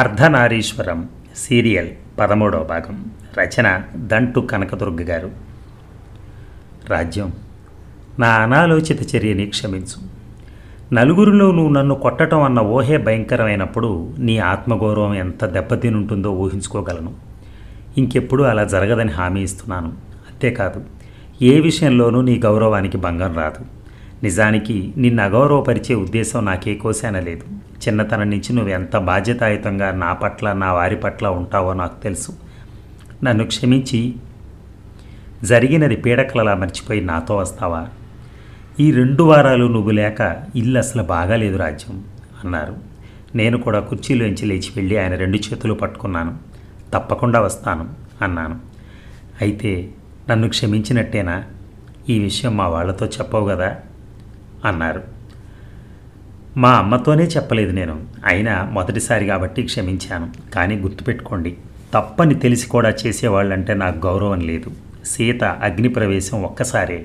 అర్ధనారీశ్వరం serial పదమూడవ భాగం రచన దంటు కనకదుర్గ గారు రాజ్యం నా అనాలోచిత చర్యని క్షమించు నలుగురిలో నువ్వు నన్ను కొట్టడం అన్న ఊహే భయంకరమైనప్పుడు నీ ఆత్మగౌరవం ఎంత దెబ్బతినుంటుందో ఊహించుకోగలను ఇంకెప్పుడు అలా జరగదని హామీ ఇస్తున్నాను అంతేకాదు ఏ విషయంలోనూ నీ గౌరవానికి భంగం రాదు నిజానికి నిన్ను అగౌరవపరిచే ఉద్దేశం నాకే కోసాన లేదు చిన్నతనం నుంచి నువ్వు ఎంత బాధ్యతాయుతంగా నా పట్ల నా వారి పట్ల ఉంటావో నాకు తెలుసు నన్ను క్షమించి జరిగినది పీడకలలా మర్చిపోయి నాతో వస్తావా ఈ రెండు వారాలు నువ్వు లేక ఇల్లు అసలు బాగాలేదు రాజ్యం అన్నారు నేను కూడా కుర్చీలోంచి లేచి వెళ్ళి ఆయన రెండు చేతులు పట్టుకున్నాను తప్పకుండా వస్తాను అన్నాను అయితే నన్ను క్షమించినట్టేనా ఈ విషయం మా వాళ్లతో చెప్పవు కదా అన్నారు మా అమ్మతోనే చెప్పలేదు నేను అయినా మొదటిసారి కాబట్టి క్షమించాను కానీ గుర్తుపెట్టుకోండి తప్పని తెలిసి కూడా చేసేవాళ్ళంటే నాకు గౌరవం లేదు సీత అగ్నిప్రవేశం ఒక్కసారే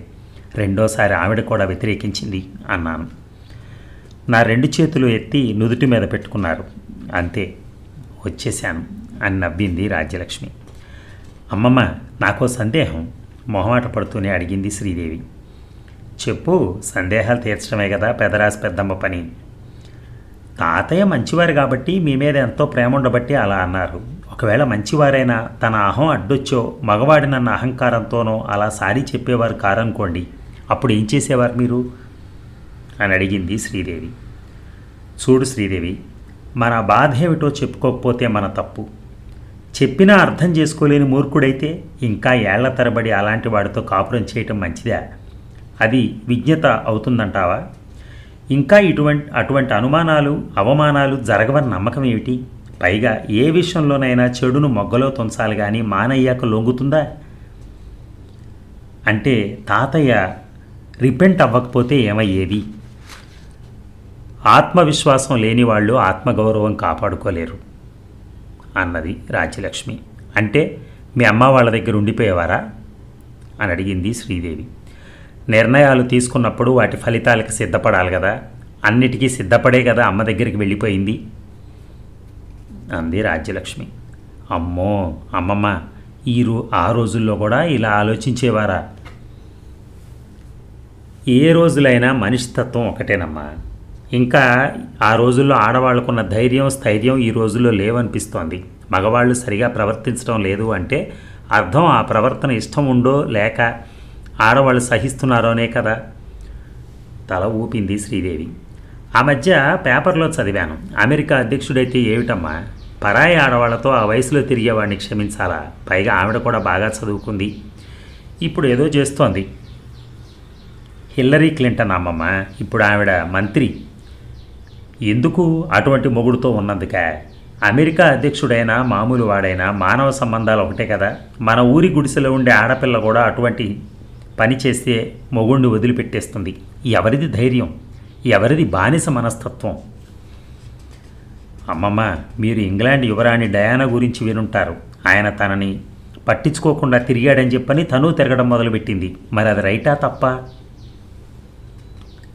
రెండోసారి ఆవిడ కూడా వ్యతిరేకించింది అన్నాను నా రెండు చేతులు ఎత్తి నుదుటి మీద పెట్టుకున్నారు అంతే వచ్చేశాను అని నవ్వింది రాజ్యలక్ష్మి అమ్మమ్మ నాకో సందేహం మొహమాట పడుతూనే అడిగింది శ్రీదేవి చెప్పు సందేహాలు తీర్చడమే కదా పెదరాసి పెద్దమ్మ పని తాతయ్య మంచివారు కాబట్టి మీ మీద ఎంతో ప్రేమ ఉండబట్టి అలా అన్నారు ఒకవేళ మంచివారైనా తన అహం అడ్డొచ్చో మగవాడి నన్న అహంకారంతోనో అలా సారీ చెప్పేవారు కారనుకోండి అప్పుడు ఏం చేసేవారు మీరు అని అడిగింది శ్రీదేవి చూడు శ్రీదేవి మన బాధ ఏమిటో చెప్పుకోకపోతే మన తప్పు చెప్పినా అర్థం చేసుకోలేని మూర్ఖుడైతే ఇంకా ఏళ్ల తరబడి అలాంటి వాడితో కాపురం చేయటం మంచిదా అది విజ్ఞత అవుతుందంటావా ఇంకా ఇటువంటి అటువంటి అనుమానాలు అవమానాలు జరగవని నమ్మకం ఏమిటి పైగా ఏ విషయంలోనైనా చెడును మొగ్గలో తుంచాలి కానీ మానయ్యాక లొంగుతుందా అంటే తాతయ్య రిపెంట్ అవ్వకపోతే ఏమయ్యేది ఆత్మవిశ్వాసం లేని వాళ్ళు ఆత్మగౌరవం కాపాడుకోలేరు అన్నది రాజ్యలక్ష్మి అంటే మీ అమ్మ వాళ్ళ దగ్గర ఉండిపోయేవారా అని అడిగింది శ్రీదేవి నిర్ణయాలు తీసుకున్నప్పుడు వాటి ఫలితాలకు సిద్ధపడాలి కదా అన్నిటికీ సిద్ధపడే కదా అమ్మ దగ్గరికి వెళ్ళిపోయింది అంది రాజ్యలక్ష్మి అమ్మో అమ్మమ్మ ఈ రో ఆ రోజుల్లో కూడా ఇలా ఆలోచించేవారా ఏ రోజులైనా మనిషి తత్వం ఒకటేనమ్మా ఇంకా ఆ రోజుల్లో ఆడవాళ్ళకున్న ధైర్యం స్థైర్యం ఈ రోజుల్లో లేవనిపిస్తోంది మగవాళ్ళు సరిగా ప్రవర్తించడం లేదు అంటే అర్థం ఆ ప్రవర్తన ఇష్టం ఉండో లేక ఆడవాళ్ళు సహిస్తున్నారోనే కదా తల ఊపింది శ్రీదేవి ఆ మధ్య పేపర్లో చదివాను అమెరికా అధ్యక్షుడైతే ఏమిటమ్మా పరాయి ఆడవాళ్లతో ఆ వయసులో తిరిగేవాడిని క్షమించాలా పైగా ఆవిడ కూడా బాగా చదువుకుంది ఇప్పుడు ఏదో చేస్తోంది హిల్లరీ క్లింటన్ అమ్మమ్మ ఇప్పుడు ఆవిడ మంత్రి ఎందుకు అటువంటి మొగుడుతో ఉన్నందుక అమెరికా అధ్యక్షుడైనా మామూలు వాడైనా మానవ సంబంధాలు ఒకటే కదా మన ఊరి గుడిసెలో ఉండే ఆడపిల్ల కూడా అటువంటి పని చేస్తే మొగుణ్ణి వదిలిపెట్టేస్తుంది ఎవరిది ధైర్యం ఎవరిది బానిస మనస్తత్వం అమ్మమ్మ మీరు ఇంగ్లాండ్ యువరాణి డయానా గురించి వినుంటారు ఆయన తనని పట్టించుకోకుండా తిరిగాడని చెప్పని తను తిరగడం మొదలుపెట్టింది మరి అది రైటా తప్ప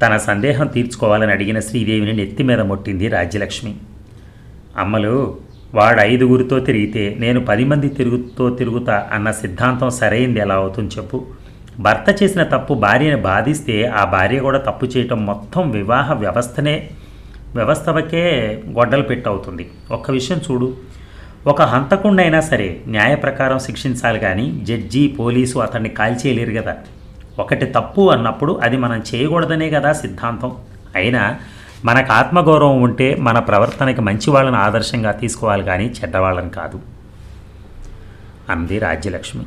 తన సందేహం తీర్చుకోవాలని అడిగిన శ్రీదేవిని నెత్తి మీద మొట్టింది రాజ్యలక్ష్మి అమ్మలు వాడు ఐదుగురితో తిరిగితే నేను పది మంది తిరుగుతో తిరుగుతా అన్న సిద్ధాంతం సరైంది ఎలా అవుతుంది చెప్పు భర్త చేసిన తప్పు భార్యను బాధిస్తే ఆ భార్య కూడా తప్పు చేయటం మొత్తం వివాహ వ్యవస్థనే వ్యవస్థవకే గొడ్డలు పెట్టవుతుంది ఒక్క విషయం చూడు ఒక హంతకుండైనా సరే న్యాయ ప్రకారం శిక్షించాలి కానీ జడ్జి పోలీసు అతన్ని కాల్చేయలేరు కదా ఒకటి తప్పు అన్నప్పుడు అది మనం చేయకూడదనే కదా సిద్ధాంతం అయినా మనకు ఆత్మగౌరవం ఉంటే మన ప్రవర్తనకి మంచి వాళ్ళని ఆదర్శంగా తీసుకోవాలి కానీ చెడ్డవాళ్ళని కాదు అంది రాజ్యలక్ష్మి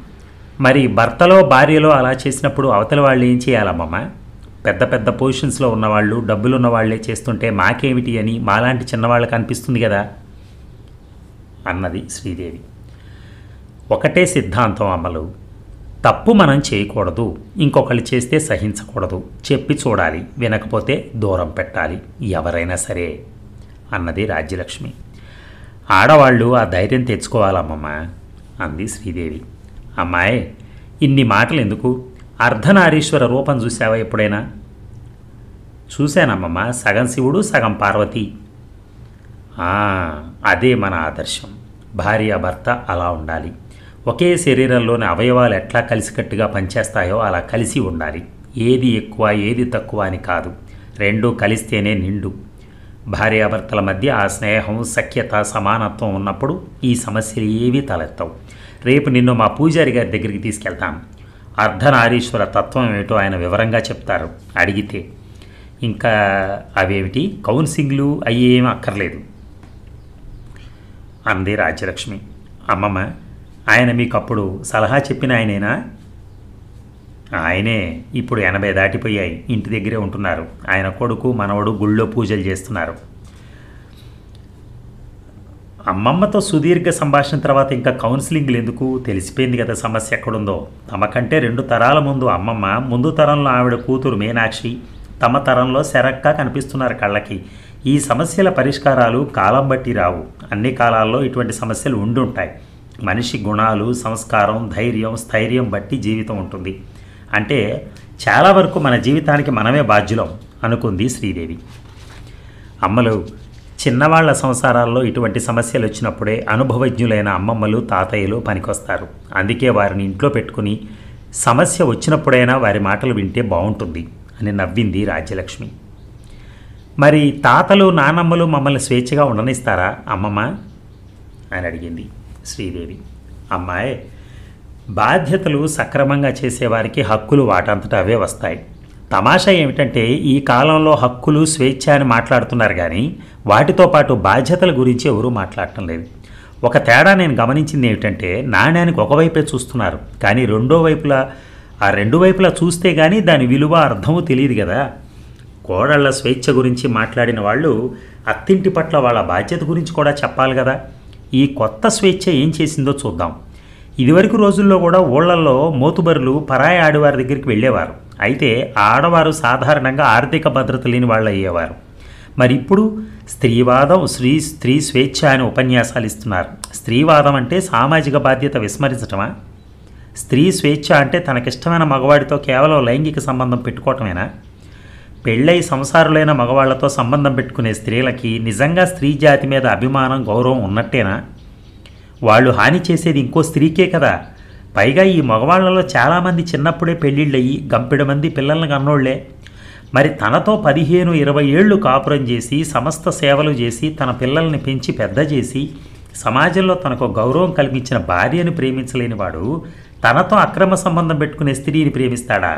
మరి భర్తలో భార్యలో అలా చేసినప్పుడు అవతల వాళ్ళు ఏం చేయాలమ్మమ్మ పెద్ద పెద్ద పొజిషన్స్లో ఉన్నవాళ్ళు డబ్బులున్న వాళ్ళే చేస్తుంటే మాకేమిటి అని మాలాంటి చిన్నవాళ్ళకి అనిపిస్తుంది కదా అన్నది శ్రీదేవి ఒకటే సిద్ధాంతం అమలు తప్పు మనం చేయకూడదు ఇంకొకళ్ళు చేస్తే సహించకూడదు చెప్పి చూడాలి వినకపోతే దూరం పెట్టాలి ఎవరైనా సరే అన్నది రాజ్యలక్ష్మి ఆడవాళ్ళు ఆ ధైర్యం తెచ్చుకోవాలమ్మమ్మ అంది శ్రీదేవి అమ్మాయి ఇన్ని మాటలు ఎందుకు అర్ధనారీశ్వర రూపం చూసావా ఎప్పుడైనా చూశానమ్మమ్మ సగం శివుడు సగం పార్వతి అదే మన ఆదర్శం భార్యాభర్త అలా ఉండాలి ఒకే శరీరంలోని అవయవాలు ఎట్లా కలిసికట్టుగా పనిచేస్తాయో అలా కలిసి ఉండాలి ఏది ఎక్కువ ఏది తక్కువ అని కాదు రెండూ కలిస్తేనే నిండు భార్యాభర్తల మధ్య ఆ స్నేహం సఖ్యత సమానత్వం ఉన్నప్పుడు ఈ సమస్యలు ఏవీ తలెత్తవు రేపు నిన్ను మా పూజారి గారి దగ్గరికి తీసుకెళ్తాను అర్ధనారీశ్వర తత్వం ఏమిటో ఆయన వివరంగా చెప్తారు అడిగితే ఇంకా అవేమిటి కౌన్సింగ్లు అయ్యేమీ అక్కర్లేదు అంది రాజ్యలక్ష్మి అమ్మమ్మ ఆయన మీకు అప్పుడు సలహా చెప్పిన ఆయనేనా ఆయనే ఇప్పుడు ఎనభై దాటిపోయాయి ఇంటి దగ్గరే ఉంటున్నారు ఆయన కొడుకు మనవడు గుళ్ళో పూజలు చేస్తున్నారు అమ్మమ్మతో సుదీర్ఘ సంభాషణ తర్వాత ఇంకా కౌన్సిలింగ్లు ఎందుకు తెలిసిపోయింది కదా సమస్య ఎక్కడుందో కంటే రెండు తరాల ముందు అమ్మమ్మ ముందు తరంలో ఆవిడ కూతురు మీనాక్షి తమ తరంలో శరక్కా కనిపిస్తున్నారు కళ్ళకి ఈ సమస్యల పరిష్కారాలు కాలం బట్టి రావు అన్ని కాలాల్లో ఇటువంటి సమస్యలు ఉండుంటాయి మనిషి గుణాలు సంస్కారం ధైర్యం స్థైర్యం బట్టి జీవితం ఉంటుంది అంటే చాలా వరకు మన జీవితానికి మనమే బాధ్యులం అనుకుంది శ్రీదేవి అమ్మలు చిన్నవాళ్ల సంసారాల్లో ఇటువంటి సమస్యలు వచ్చినప్పుడే అనుభవజ్ఞులైన అమ్మమ్మలు తాతయ్యలు పనికొస్తారు అందుకే వారిని ఇంట్లో పెట్టుకుని సమస్య వచ్చినప్పుడైనా వారి మాటలు వింటే బాగుంటుంది అని నవ్వింది రాజ్యలక్ష్మి మరి తాతలు నానమ్మలు మమ్మల్ని స్వేచ్ఛగా ఉండనిస్తారా అమ్మమ్మ అని అడిగింది శ్రీదేవి అమ్మాయి బాధ్యతలు సక్రమంగా చేసేవారికి హక్కులు వాటంతటా అవే వస్తాయి తమాషా ఏమిటంటే ఈ కాలంలో హక్కులు స్వేచ్ఛ అని మాట్లాడుతున్నారు కానీ వాటితో పాటు బాధ్యతల గురించి ఎవరూ మాట్లాడటం లేదు ఒక తేడా నేను గమనించింది ఏమిటంటే నాణ్యానికి ఒకవైపే చూస్తున్నారు కానీ రెండో వైపులా ఆ రెండు వైపులా చూస్తే కానీ దాని విలువ అర్థము తెలియదు కదా కోడళ్ల స్వేచ్ఛ గురించి మాట్లాడిన వాళ్ళు అత్తింటి పట్ల వాళ్ళ బాధ్యత గురించి కూడా చెప్పాలి కదా ఈ కొత్త స్వేచ్ఛ ఏం చేసిందో చూద్దాం ఇదివరకు రోజుల్లో కూడా ఊళ్ళల్లో మోతుబరులు పరాయి ఆడవారి దగ్గరికి వెళ్ళేవారు అయితే ఆడవారు సాధారణంగా ఆర్థిక భద్రత లేని వాళ్ళు అయ్యేవారు మరి ఇప్పుడు స్త్రీవాదం స్త్రీ స్త్రీ స్వేచ్ఛ అని ఉపన్యాసాలు ఇస్తున్నారు స్త్రీవాదం అంటే సామాజిక బాధ్యత విస్మరించటమా స్త్రీ స్వేచ్ఛ అంటే తనకిష్టమైన మగవాడితో కేవలం లైంగిక సంబంధం పెట్టుకోవటమేనా పెళ్ళై సంసారులైన మగవాళ్లతో సంబంధం పెట్టుకునే స్త్రీలకి నిజంగా స్త్రీ జాతి మీద అభిమానం గౌరవం ఉన్నట్టేనా వాళ్ళు హాని చేసేది ఇంకో స్త్రీకే కదా పైగా ఈ మగవాళ్లలో చాలామంది చిన్నప్పుడే పెళ్ళిళ్ళయి గంపెడు మంది పిల్లలను కన్నోళ్లే మరి తనతో పదిహేను ఇరవై ఏళ్ళు కాపురం చేసి సమస్త సేవలు చేసి తన పిల్లల్ని పెంచి పెద్ద చేసి సమాజంలో తనకు గౌరవం కల్పించిన భార్యను ప్రేమించలేని వాడు తనతో అక్రమ సంబంధం పెట్టుకునే స్త్రీని ప్రేమిస్తాడా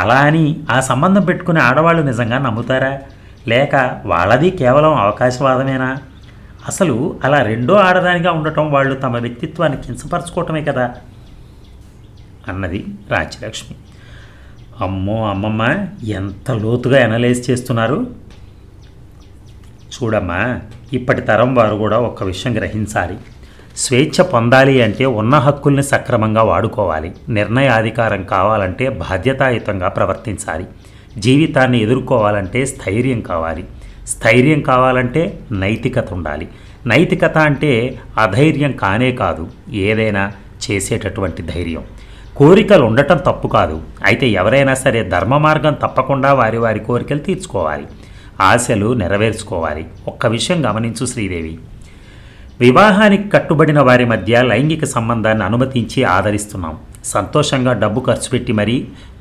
అలా అని ఆ సంబంధం పెట్టుకునే ఆడవాళ్ళు నిజంగా నమ్ముతారా లేక వాళ్ళది కేవలం అవకాశవాదమేనా అసలు అలా రెండో ఆడదానిగా ఉండటం వాళ్ళు తమ వ్యక్తిత్వాన్ని కించపరచుకోవటమే కదా అన్నది రాజ్యలక్ష్మి అమ్మో అమ్మమ్మ ఎంత లోతుగా ఎనలైజ్ చేస్తున్నారు చూడమ్మా ఇప్పటి తరం వారు కూడా ఒక్క విషయం గ్రహించాలి స్వేచ్ఛ పొందాలి అంటే ఉన్న హక్కుల్ని సక్రమంగా వాడుకోవాలి నిర్ణయాధికారం కావాలంటే బాధ్యతాయుతంగా ప్రవర్తించాలి జీవితాన్ని ఎదుర్కోవాలంటే స్థైర్యం కావాలి స్థైర్యం కావాలంటే నైతికత ఉండాలి నైతికత అంటే అధైర్యం కానే కాదు ఏదైనా చేసేటటువంటి ధైర్యం కోరికలు ఉండటం తప్పు కాదు అయితే ఎవరైనా సరే ధర్మ మార్గం తప్పకుండా వారి వారి కోరికలు తీర్చుకోవాలి ఆశలు నెరవేర్చుకోవాలి ఒక్క విషయం గమనించు శ్రీదేవి వివాహానికి కట్టుబడిన వారి మధ్య లైంగిక సంబంధాన్ని అనుమతించి ఆదరిస్తున్నాం సంతోషంగా డబ్బు ఖర్చు పెట్టి మరీ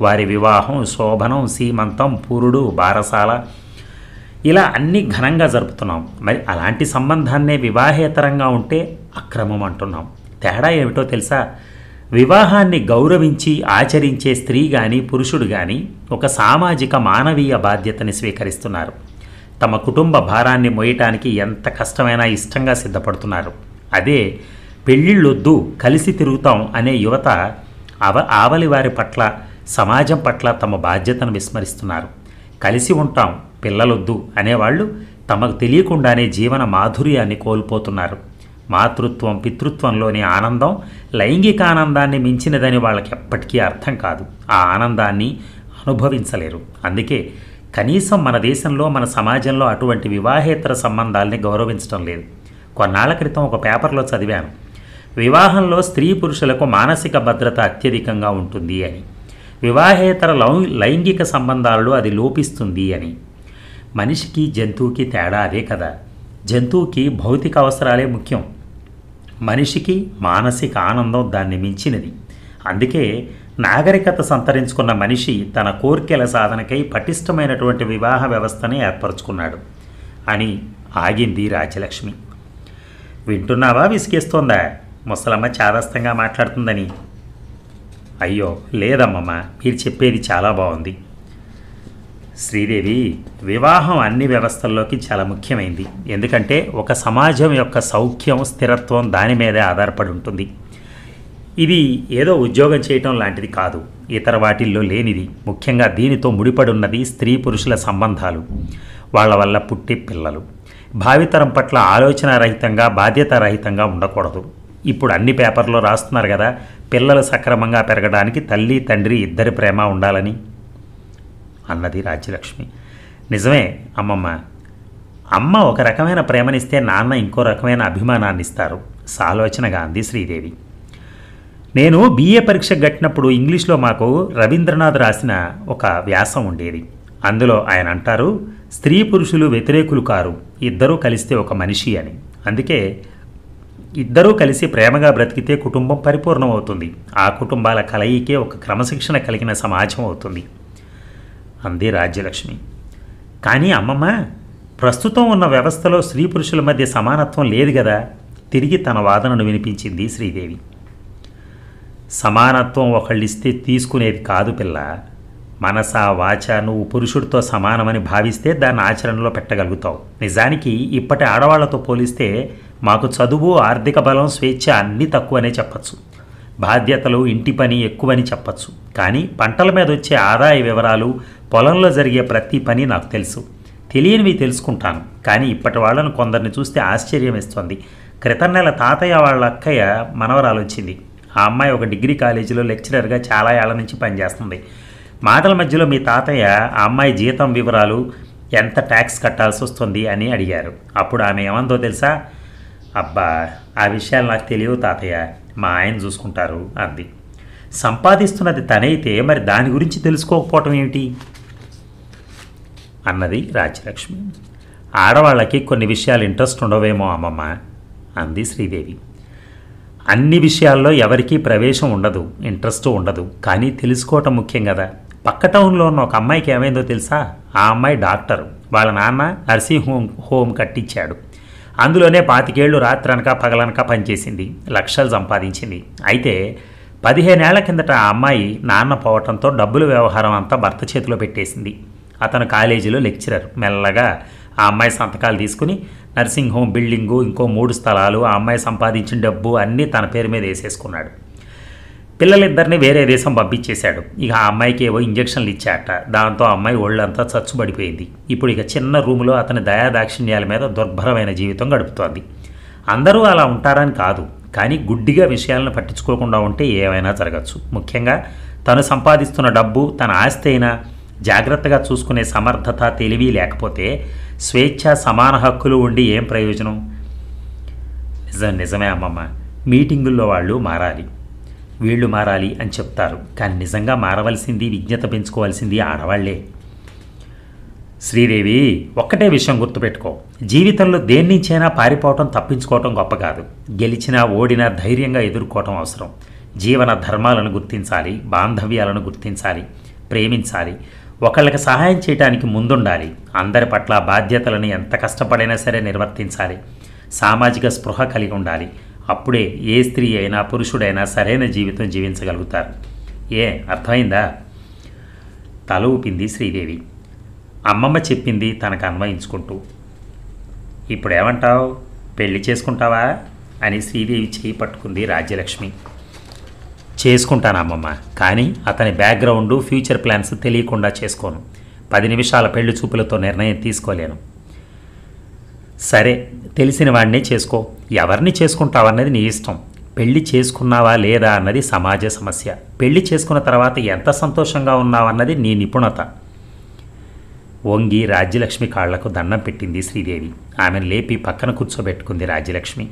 వారి వివాహం శోభనం సీమంతం పూరుడు బారసాల ఇలా అన్ని ఘనంగా జరుపుతున్నాం మరి అలాంటి సంబంధాన్నే వివాహేతరంగా ఉంటే అక్రమం అంటున్నాం తేడా ఏమిటో తెలుసా వివాహాన్ని గౌరవించి ఆచరించే స్త్రీ కానీ పురుషుడు కానీ ఒక సామాజిక మానవీయ బాధ్యతని స్వీకరిస్తున్నారు తమ కుటుంబ భారాన్ని మోయటానికి ఎంత కష్టమైనా ఇష్టంగా సిద్ధపడుతున్నారు అదే పెళ్ళిళ్ళొద్దు కలిసి తిరుగుతాం అనే యువత అవ ఆవలి వారి పట్ల సమాజం పట్ల తమ బాధ్యతను విస్మరిస్తున్నారు కలిసి ఉంటాం పిల్లలొద్దు అనేవాళ్ళు తమకు తెలియకుండానే జీవన మాధుర్యాన్ని కోల్పోతున్నారు మాతృత్వం పితృత్వంలోని ఆనందం లైంగిక ఆనందాన్ని మించినదని వాళ్ళకి ఎప్పటికీ అర్థం కాదు ఆ ఆనందాన్ని అనుభవించలేరు అందుకే కనీసం మన దేశంలో మన సమాజంలో అటువంటి వివాహేతర సంబంధాల్ని గౌరవించడం లేదు కొన్నాళ్ల క్రితం ఒక పేపర్లో చదివాను వివాహంలో స్త్రీ పురుషులకు మానసిక భద్రత అత్యధికంగా ఉంటుంది అని వివాహేతర లౌ లైంగిక సంబంధాలలో అది లోపిస్తుంది అని మనిషికి జంతువుకి తేడా అదే కదా జంతువుకి భౌతిక అవసరాలే ముఖ్యం మనిషికి మానసిక ఆనందం దాన్ని మించినది అందుకే నాగరికత సంతరించుకున్న మనిషి తన కోరికల సాధనకై పటిష్టమైనటువంటి వివాహ వ్యవస్థని ఏర్పరచుకున్నాడు అని ఆగింది రాజలక్ష్మి వింటున్నావా విసిగేస్తోందా ముసలమ్మ చాదస్తంగా మాట్లాడుతుందని అయ్యో లేదమ్మమ్మ మీరు చెప్పేది చాలా బాగుంది శ్రీదేవి వివాహం అన్ని వ్యవస్థల్లోకి చాలా ముఖ్యమైంది ఎందుకంటే ఒక సమాజం యొక్క సౌఖ్యం స్థిరత్వం దాని మీదే ఆధారపడి ఉంటుంది ఇది ఏదో ఉద్యోగం చేయటం లాంటిది కాదు ఇతర వాటిల్లో లేనిది ముఖ్యంగా దీనితో ముడిపడున్నది స్త్రీ పురుషుల సంబంధాలు వాళ్ళ వల్ల పుట్టి పిల్లలు భావితరం పట్ల ఆలోచన రహితంగా బాధ్యత రహితంగా ఉండకూడదు ఇప్పుడు అన్ని పేపర్లో రాస్తున్నారు కదా పిల్లలు సక్రమంగా పెరగడానికి తల్లి తండ్రి ఇద్దరి ప్రేమ ఉండాలని అన్నది రాజ్యలక్ష్మి నిజమే అమ్మమ్మ అమ్మ ఒక రకమైన ప్రేమనిస్తే నాన్న ఇంకో రకమైన అభిమానాన్ని ఇస్తారు సాలోచన గాంధీ శ్రీదేవి నేను బీఏ పరీక్ష గట్టినప్పుడు ఇంగ్లీష్లో మాకు రవీంద్రనాథ్ రాసిన ఒక వ్యాసం ఉండేది అందులో ఆయన అంటారు స్త్రీ పురుషులు వ్యతిరేకులు కారు ఇద్దరూ కలిస్తే ఒక మనిషి అని అందుకే ఇద్దరూ కలిసి ప్రేమగా బ్రతికితే కుటుంబం పరిపూర్ణం అవుతుంది ఆ కుటుంబాల కలయికే ఒక క్రమశిక్షణ కలిగిన సమాజం అవుతుంది అంది రాజ్యలక్ష్మి కానీ అమ్మమ్మ ప్రస్తుతం ఉన్న వ్యవస్థలో స్త్రీ పురుషుల మధ్య సమానత్వం లేదు కదా తిరిగి తన వాదనను వినిపించింది శ్రీదేవి సమానత్వం ఒకళ్ళు ఇస్తే తీసుకునేది కాదు పిల్ల మనస వాచ నువ్వు పురుషుడితో సమానమని భావిస్తే దాన్ని ఆచరణలో పెట్టగలుగుతావు నిజానికి ఇప్పటి ఆడవాళ్లతో పోలిస్తే మాకు చదువు ఆర్థిక బలం స్వేచ్ఛ అన్నీ తక్కువనే చెప్పచ్చు బాధ్యతలు ఇంటి పని ఎక్కువని చెప్పచ్చు కానీ పంటల మీద వచ్చే ఆదాయ వివరాలు పొలంలో జరిగే ప్రతి పని నాకు తెలుసు తెలియనివి తెలుసుకుంటాను కానీ ఇప్పటి వాళ్ళను కొందరిని చూస్తే ఆశ్చర్యం ఇస్తుంది క్రితం నెల తాతయ్య వాళ్ళ అక్కయ్య మనవరాలు వచ్చింది ఆ అమ్మాయి ఒక డిగ్రీ కాలేజీలో లెక్చరర్గా చాలా ఏళ్ల నుంచి పనిచేస్తుంది మాటల మధ్యలో మీ తాతయ్య ఆ అమ్మాయి జీతం వివరాలు ఎంత ట్యాక్స్ కట్టాల్సి వస్తుంది అని అడిగారు అప్పుడు ఆమె ఏమందో తెలుసా అబ్బా ఆ విషయాలు నాకు తెలియవు తాతయ్య మా ఆయన చూసుకుంటారు అంది సంపాదిస్తున్నది తనైతే మరి దాని గురించి తెలుసుకోకపోవటం ఏమిటి అన్నది రాజ్యలక్ష్మి ఆడవాళ్ళకి కొన్ని విషయాలు ఇంట్రెస్ట్ ఉండవేమో అమ్మమ్మ అంది శ్రీదేవి అన్ని విషయాల్లో ఎవరికీ ప్రవేశం ఉండదు ఇంట్రెస్ట్ ఉండదు కానీ తెలుసుకోవటం ముఖ్యం కదా పక్క టౌన్లో ఉన్న ఒక అమ్మాయికి ఏమైందో తెలుసా ఆ అమ్మాయి డాక్టర్ వాళ్ళ నాన్న నర్సింగ్ హోమ్ హోమ్ కట్టించాడు అందులోనే పాతికేళ్లు రాత్రనక పగలనక పనిచేసింది లక్షలు సంపాదించింది అయితే పదిహేనేళ్ల కిందట ఆ అమ్మాయి నాన్న పోవటంతో డబ్బుల వ్యవహారం అంతా భర్త చేతిలో పెట్టేసింది అతను కాలేజీలో లెక్చరర్ మెల్లగా ఆ అమ్మాయి సంతకాలు తీసుకుని నర్సింగ్ హోమ్ బిల్డింగు ఇంకో మూడు స్థలాలు ఆ అమ్మాయి సంపాదించిన డబ్బు అన్నీ తన పేరు మీద వేసేసుకున్నాడు పిల్లలిద్దరిని వేరే దేశం పంపించేశాడు ఇక ఆ అమ్మాయికి ఏవో ఇంజక్షన్లు ఇచ్చాట దాంతో అమ్మాయి ఒళ్ళంతా చచ్చుబడిపోయింది ఇప్పుడు ఇక చిన్న రూములో అతని దయాదాక్షిణ్యాల మీద దుర్భరమైన జీవితం గడుపుతోంది అందరూ అలా ఉంటారని కాదు కానీ గుడ్డిగా విషయాలను పట్టించుకోకుండా ఉంటే ఏమైనా జరగచ్చు ముఖ్యంగా తను సంపాదిస్తున్న డబ్బు తన ఆస్తి అయినా జాగ్రత్తగా చూసుకునే సమర్థత తెలివి లేకపోతే స్వేచ్ఛ సమాన హక్కులు ఉండి ఏం ప్రయోజనం నిజం నిజమే అమ్మమ్మ మీటింగుల్లో వాళ్ళు మారాలి వీళ్ళు మారాలి అని చెప్తారు కానీ నిజంగా మారవలసింది విజ్ఞత పెంచుకోవాల్సింది ఆడవాళ్లే శ్రీదేవి ఒక్కటే విషయం గుర్తుపెట్టుకో జీవితంలో దేన్నించైనా పారిపోవటం తప్పించుకోవటం గొప్ప కాదు గెలిచినా ఓడినా ధైర్యంగా ఎదుర్కోవటం అవసరం జీవన ధర్మాలను గుర్తించాలి బాంధవ్యాలను గుర్తించాలి ప్రేమించాలి ఒకళ్ళకి సహాయం చేయడానికి ముందుండాలి అందరి పట్ల బాధ్యతలను ఎంత కష్టపడైనా సరే నిర్వర్తించాలి సామాజిక స్పృహ కలిగి ఉండాలి అప్పుడే ఏ స్త్రీ అయినా పురుషుడైనా సరైన జీవితం జీవించగలుగుతారు ఏ అర్థమైందా తల ఊపింది శ్రీదేవి అమ్మమ్మ చెప్పింది తనకు అన్వయించుకుంటూ ఇప్పుడేమంటావు పెళ్లి చేసుకుంటావా అని శ్రీదేవి చేయి పట్టుకుంది రాజ్యలక్ష్మి చేసుకుంటాను అమ్మమ్మ కానీ అతని బ్యాక్గ్రౌండ్ ఫ్యూచర్ ప్లాన్స్ తెలియకుండా చేసుకోను పది నిమిషాల పెళ్లి చూపులతో నిర్ణయం తీసుకోలేను సరే తెలిసిన వాడినే చేసుకో ఎవరిని చేసుకుంటావన్నది నీ ఇష్టం పెళ్లి చేసుకున్నావా లేదా అన్నది సమాజ సమస్య పెళ్లి చేసుకున్న తర్వాత ఎంత సంతోషంగా ఉన్నావన్నది నీ నిపుణత వంగి రాజ్యలక్ష్మి కాళ్లకు దండం పెట్టింది శ్రీదేవి ఆమెను లేపి పక్కన కూర్చోబెట్టుకుంది రాజ్యలక్ష్మి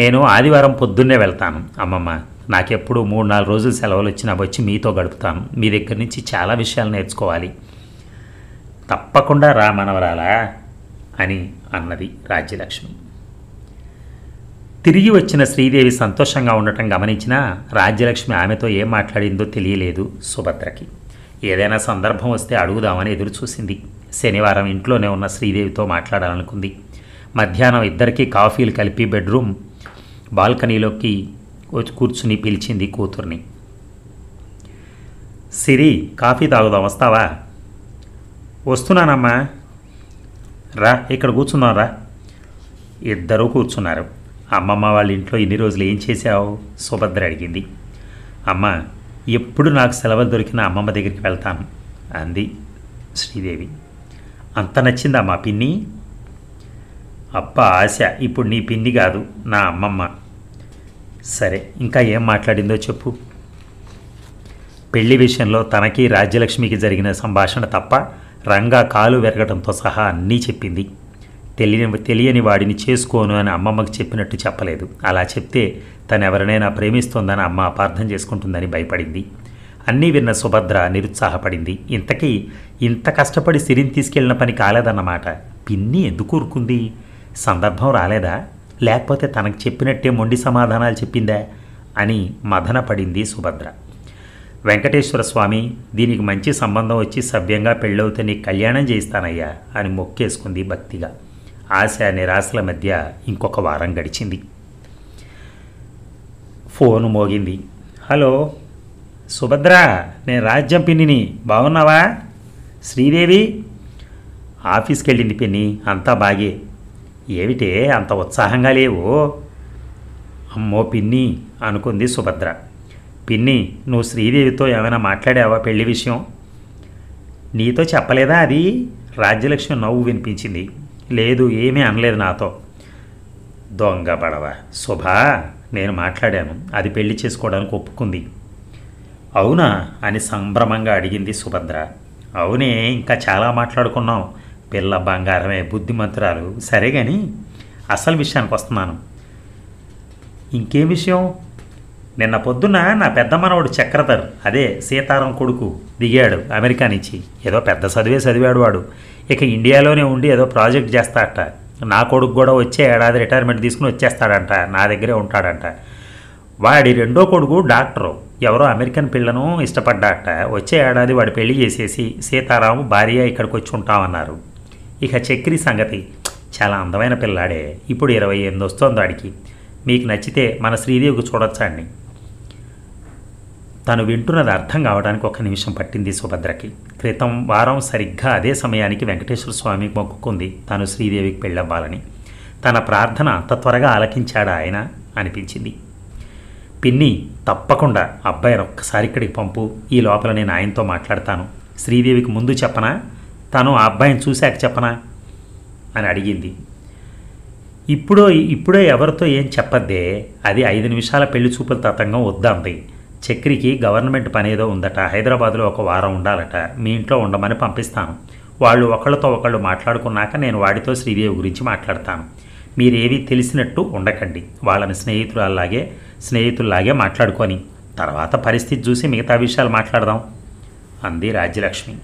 నేను ఆదివారం పొద్దున్నే వెళ్తాను అమ్మమ్మ నాకెప్పుడు మూడు నాలుగు రోజులు సెలవులు వచ్చినా వచ్చి మీతో గడుపుతాను మీ దగ్గర నుంచి చాలా విషయాలు నేర్చుకోవాలి తప్పకుండా రా మనవరాలా అని అన్నది రాజ్యలక్ష్మి తిరిగి వచ్చిన శ్రీదేవి సంతోషంగా ఉండటం గమనించినా రాజ్యలక్ష్మి ఆమెతో ఏం మాట్లాడిందో తెలియలేదు సుభద్రకి ఏదైనా సందర్భం వస్తే అడుగుదామని ఎదురు చూసింది శనివారం ఇంట్లోనే ఉన్న శ్రీదేవితో మాట్లాడాలనుకుంది మధ్యాహ్నం ఇద్దరికీ కాఫీలు కలిపి బెడ్రూమ్ బాల్కనీలోకి వచ్చి కూర్చుని పిలిచింది కూతుర్ని సిరి కాఫీ తాగుదాం వస్తావా వస్తున్నానమ్మా రా ఇక్కడ కూర్చున్నాం రా ఇద్దరూ కూర్చున్నారు అమ్మమ్మ వాళ్ళ ఇంట్లో ఇన్ని రోజులు ఏం చేశావు సుభద్ర అడిగింది అమ్మ ఎప్పుడు నాకు సెలవులు దొరికిన అమ్మమ్మ దగ్గరికి వెళ్తాను అంది శ్రీదేవి అంత నచ్చిందా మా పిన్ని అబ్బా ఆశ ఇప్పుడు నీ పిన్ని కాదు నా అమ్మమ్మ సరే ఇంకా ఏం మాట్లాడిందో చెప్పు పెళ్లి విషయంలో తనకి రాజ్యలక్ష్మికి జరిగిన సంభాషణ తప్ప రంగా కాలు వెరగడంతో సహా అన్నీ చెప్పింది తెలియని తెలియని వాడిని చేసుకోను అని అమ్మమ్మకి చెప్పినట్టు చెప్పలేదు అలా చెప్తే తను ఎవరినైనా ప్రేమిస్తోందని అమ్మ అపార్థం చేసుకుంటుందని భయపడింది అన్నీ విన్న సుభద్ర నిరుత్సాహపడింది ఇంతకీ ఇంత కష్టపడి సిరిని తీసుకెళ్లిన పని కాలేదన్నమాట పిన్ని ఎందుకు ఊరుకుంది సందర్భం రాలేదా లేకపోతే తనకు చెప్పినట్టే మొండి సమాధానాలు చెప్పిందా అని మదనపడింది సుభద్ర వెంకటేశ్వర స్వామి దీనికి మంచి సంబంధం వచ్చి సవ్యంగా పెళ్ళవుతే నీకు కళ్యాణం చేయిస్తానయ్యా అని మొక్కేసుకుంది భక్తిగా ఆశ నిరాశల మధ్య ఇంకొక వారం గడిచింది ఫోను మోగింది హలో సుభద్ర నేను రాజ్యం పిన్నిని బాగున్నావా శ్రీదేవి ఆఫీస్కి వెళ్ళింది పిన్ని అంతా బాగే ఏమిటే అంత ఉత్సాహంగా లేవు అమ్మో పిన్ని అనుకుంది సుభద్ర పిన్ని నువ్వు శ్రీదేవితో ఏమైనా మాట్లాడావా పెళ్లి విషయం నీతో చెప్పలేదా అది రాజ్యలక్ష్మి నవ్వు వినిపించింది లేదు ఏమీ అనలేదు నాతో దొంగ పడవ శుభ నేను మాట్లాడాను అది పెళ్లి చేసుకోవడానికి ఒప్పుకుంది అవునా అని సంభ్రమంగా అడిగింది సుభద్ర అవునే ఇంకా చాలా మాట్లాడుకున్నాం పిల్ల బంగారమే బుద్ధిమంతురాలు సరే కానీ అసలు విషయానికి వస్తున్నాను ఇంకే విషయం నిన్న పొద్దున్న నా పెద్ద మనవడు చక్రధర్ అదే సీతారాం కొడుకు దిగాడు అమెరికా నుంచి ఏదో పెద్ద చదివే చదివాడు వాడు ఇక ఇండియాలోనే ఉండి ఏదో ప్రాజెక్ట్ చేస్తాడట నా కొడుకు కూడా వచ్చే ఏడాది రిటైర్మెంట్ తీసుకుని వచ్చేస్తాడంట నా దగ్గరే ఉంటాడంట వాడి రెండో కొడుకు డాక్టరు ఎవరో అమెరికన్ పిల్లను ఇష్టపడ్డాట వచ్చే ఏడాది వాడు పెళ్లి చేసేసి సీతారాము భార్య ఇక్కడికి వచ్చి ఉంటామన్నారు ఇక చక్రి సంగతి చాలా అందమైన పిల్లాడే ఇప్పుడు ఇరవై ఎనిమిది వస్తుంది ఆడికి మీకు నచ్చితే మన శ్రీదేవికి చూడొచ్చండి తను వింటున్నది అర్థం కావడానికి ఒక నిమిషం పట్టింది సుభద్రకి క్రితం వారం సరిగ్గా అదే సమయానికి వెంకటేశ్వర స్వామి మొక్కుకుంది తాను శ్రీదేవికి పెళ్ళవ్వాలని తన ప్రార్థన అంత త్వరగా ఆలకించాడా ఆయన అనిపించింది పిన్ని తప్పకుండా అబ్బాయిని ఒక్కసారి ఇక్కడికి పంపు ఈ లోపల నేను ఆయనతో మాట్లాడతాను శ్రీదేవికి ముందు చెప్పనా తను ఆ అబ్బాయిని చూశాక చెప్పనా అని అడిగింది ఇప్పుడో ఇప్పుడే ఎవరితో ఏం చెప్పద్దే అది ఐదు నిమిషాల పెళ్లి చూపుల తతంగం వద్దంది చక్రికి గవర్నమెంట్ పనేదో ఉందట హైదరాబాద్లో ఒక వారం ఉండాలట మీ ఇంట్లో ఉండమని పంపిస్తాను వాళ్ళు ఒకళ్ళతో ఒకళ్ళు మాట్లాడుకున్నాక నేను వాడితో శ్రీదేవి గురించి మాట్లాడతాను మీరేవి తెలిసినట్టు ఉండకండి వాళ్ళని స్నేహితులలాగే స్నేహితుల్లాగే మాట్లాడుకొని తర్వాత పరిస్థితి చూసి మిగతా విషయాలు మాట్లాడదాం అంది రాజ్యలక్ష్మి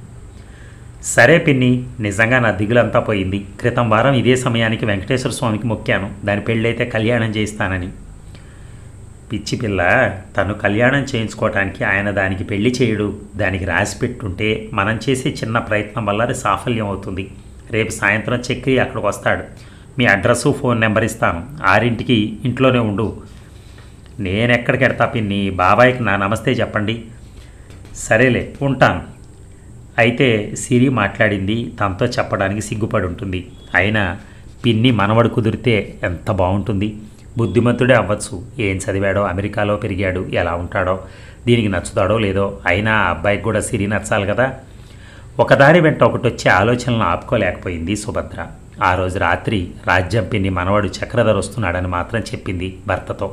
సరే పిన్ని నిజంగా నా దిగులంతా పోయింది క్రితం వారం ఇదే సమయానికి వెంకటేశ్వర స్వామికి మొక్కాను దాని పెళ్ళైతే కళ్యాణం చేయిస్తానని పిచ్చి పిల్ల తను కళ్యాణం చేయించుకోవటానికి ఆయన దానికి పెళ్లి చేయడు దానికి రాసి పెట్టుంటే మనం చేసే చిన్న ప్రయత్నం వల్ల అది సాఫల్యం అవుతుంది రేపు సాయంత్రం చక్రి అక్కడికి వస్తాడు మీ అడ్రస్సు ఫోన్ నెంబర్ ఇస్తాను ఆరింటికి ఇంట్లోనే ఉండు నేనెక్కడికి ఎడతా పిన్ని బాబాయ్కి నా నమస్తే చెప్పండి సరేలే ఉంటాను అయితే సిరి మాట్లాడింది తనతో చెప్పడానికి సిగ్గుపడి ఉంటుంది అయినా పిన్ని మనవడు కుదిరితే ఎంత బాగుంటుంది బుద్ధిమంతుడే అవ్వచ్చు ఏం చదివాడో అమెరికాలో పెరిగాడు ఎలా ఉంటాడో దీనికి నచ్చుతాడో లేదో అయినా ఆ అబ్బాయికి కూడా సిరి నచ్చాలి కదా ఒకదారి వెంట ఒకటి వచ్చే ఆలోచనలను ఆపుకోలేకపోయింది సుభద్ర ఆ రోజు రాత్రి రాజ్యం పిన్ని మనవడు చక్రధర్ వస్తున్నాడని మాత్రం చెప్పింది భర్తతో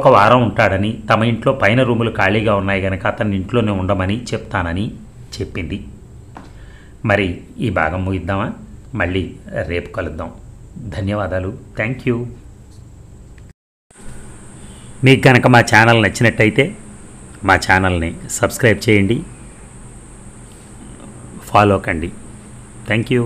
ఒక వారం ఉంటాడని తమ ఇంట్లో పైన రూములు ఖాళీగా ఉన్నాయి గనక అతని ఇంట్లోనే ఉండమని చెప్తానని చెప్పింది మరి ఈ భాగం ముగిద్దామా మళ్ళీ రేపు కలుద్దాం ధన్యవాదాలు థ్యాంక్ యూ మీకు కనుక మా ఛానల్ నచ్చినట్టయితే మా ఛానల్ని సబ్స్క్రైబ్ చేయండి ఫాలో కండి థ్యాంక్ యూ